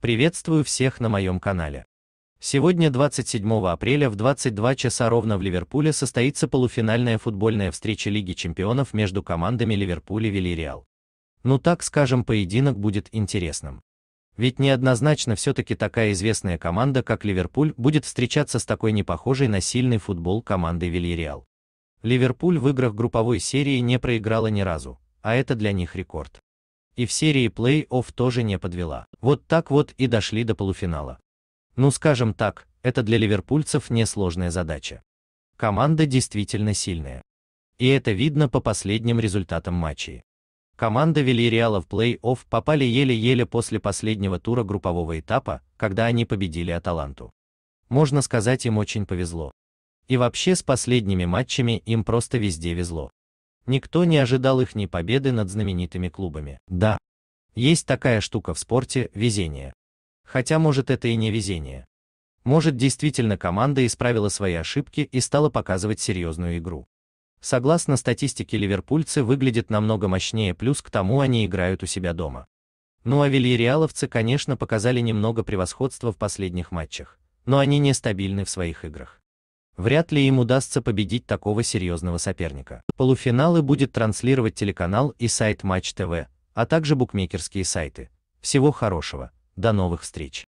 Приветствую всех на моем канале. Сегодня 27 апреля в 22 часа ровно в Ливерпуле состоится полуфинальная футбольная встреча Лиги чемпионов между командами Ливерпуль и Вильяреал. Ну так скажем, поединок будет интересным. Ведь неоднозначно все-таки такая известная команда, как Ливерпуль, будет встречаться с такой непохожей на сильный футбол командой Вильяреал. Ливерпуль в играх групповой серии не проиграла ни разу, а это для них рекорд и в серии плей-офф тоже не подвела. Вот так вот и дошли до полуфинала. Ну скажем так, это для ливерпульцев несложная задача. Команда действительно сильная. И это видно по последним результатам матчей. Команда Вильяреала в плей-офф попали еле-еле после последнего тура группового этапа, когда они победили Аталанту. Можно сказать, им очень повезло. И вообще с последними матчами им просто везде везло. Никто не ожидал их ни победы над знаменитыми клубами. Да, есть такая штука в спорте – везение. Хотя может это и не везение. Может действительно команда исправила свои ошибки и стала показывать серьезную игру. Согласно статистике, ливерпульцы выглядят намного мощнее, плюс к тому они играют у себя дома. Ну а вильяреаловцы, конечно, показали немного превосходства в последних матчах, но они нестабильны в своих играх. Вряд ли им удастся победить такого серьезного соперника. Полуфиналы будет транслировать телеканал и сайт Матч ТВ, а также букмекерские сайты. Всего хорошего, до новых встреч.